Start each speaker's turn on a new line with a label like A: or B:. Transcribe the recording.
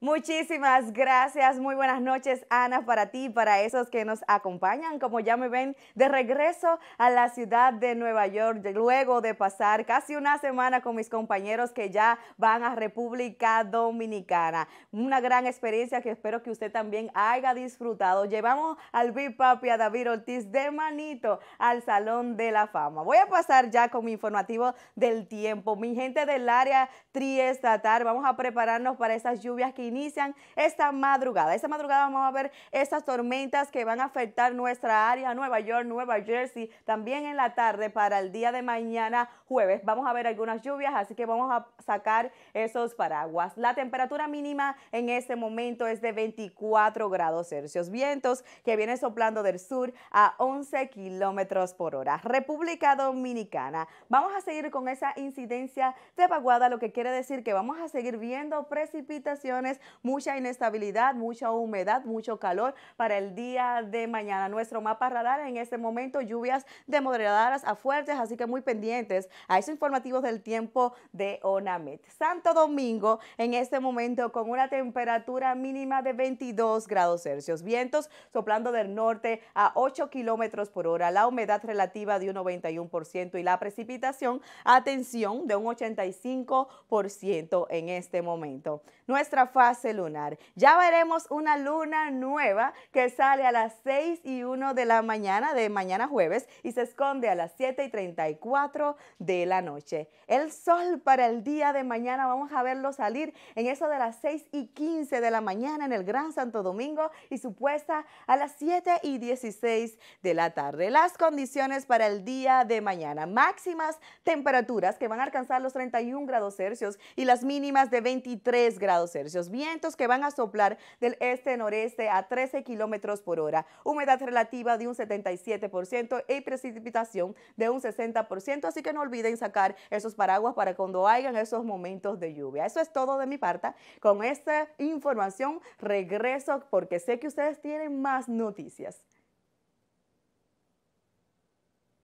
A: Muchísimas gracias, muy buenas noches Ana para ti y para esos que nos acompañan, como ya me ven, de regreso a la ciudad de Nueva York, luego de pasar casi una semana con mis compañeros que ya van a República Dominicana. Una gran experiencia que espero que usted también haya disfrutado. Llevamos al Big Papi, a David Ortiz de manito al Salón de la Fama. Voy a pasar ya con mi informativo del tiempo. Mi gente del área triestatal, vamos a prepararnos para esas lluvias que inician esta madrugada. Esta madrugada vamos a ver estas tormentas que van a afectar nuestra área, Nueva York, Nueva Jersey, también en la tarde para el día de mañana jueves. Vamos a ver algunas lluvias, así que vamos a sacar esos paraguas. La temperatura mínima en este momento es de 24 grados Celsius. Vientos que vienen soplando del sur a 11 kilómetros por hora. República Dominicana. Vamos a seguir con esa incidencia de vaguada, lo que quiere decir que vamos a seguir viendo precipitaciones mucha inestabilidad, mucha humedad, mucho calor para el día de mañana. Nuestro mapa radar en este momento, lluvias de moderadas a fuertes, así que muy pendientes a esos informativos del tiempo de ONAMET. Santo Domingo en este momento con una temperatura mínima de 22 grados Celsius, vientos soplando del norte a 8 kilómetros por hora, la humedad relativa de un 91% y la precipitación, atención, de un 85% en este momento. Nuestra fase lunar. Ya veremos una luna nueva que sale a las 6 y 1 de la mañana de mañana jueves y se esconde a las 7 y 34 de la noche. El sol para el día de mañana vamos a verlo salir en eso de las 6 y 15 de la mañana en el Gran Santo Domingo y su puesta a las 7 y 16 de la tarde. Las condiciones para el día de mañana. Máximas temperaturas que van a alcanzar los 31 grados Celsius y las mínimas de 23 grados Celsius vientos que van a soplar del este-noreste a 13 kilómetros por hora, humedad relativa de un 77% y precipitación de un 60%, así que no olviden sacar esos paraguas para cuando hayan esos momentos de lluvia. Eso es todo de mi parte. Con esta información regreso porque sé que ustedes tienen más noticias.